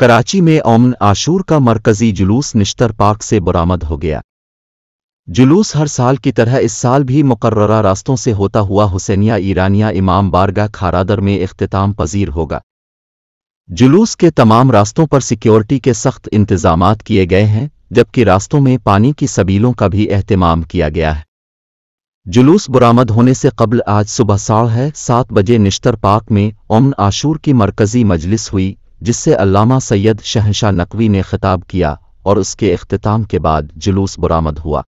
कराची में ओमन आशूर का मरकजी जुलूस निश्तर पार्क से बरामद हो गया जुलूस हर साल की तरह इस साल भी मुकर्रा रास्तों से होता हुआ हुसैनिया ईरानिया इमाम बारगा खारादर में अख्ताम पजीर होगा जुलूस के तमाम रास्तों पर सिक्योरिटी के सख्त इंतजाम किए गए हैं जबकि रास्तों में पानी की सबीलों का भी अहतमाम किया गया है जुलूस बरामद होने से कबल आज सुबह साढ़ है सात बजे निश्तर पार्क में ओमन आशूर की मरकजी मजलिस हुई जिससे अल्लामा सैयद शहशाह नकवी ने खिताब किया और उसके अख्ताम के बाद जुलूस बरामद हुआ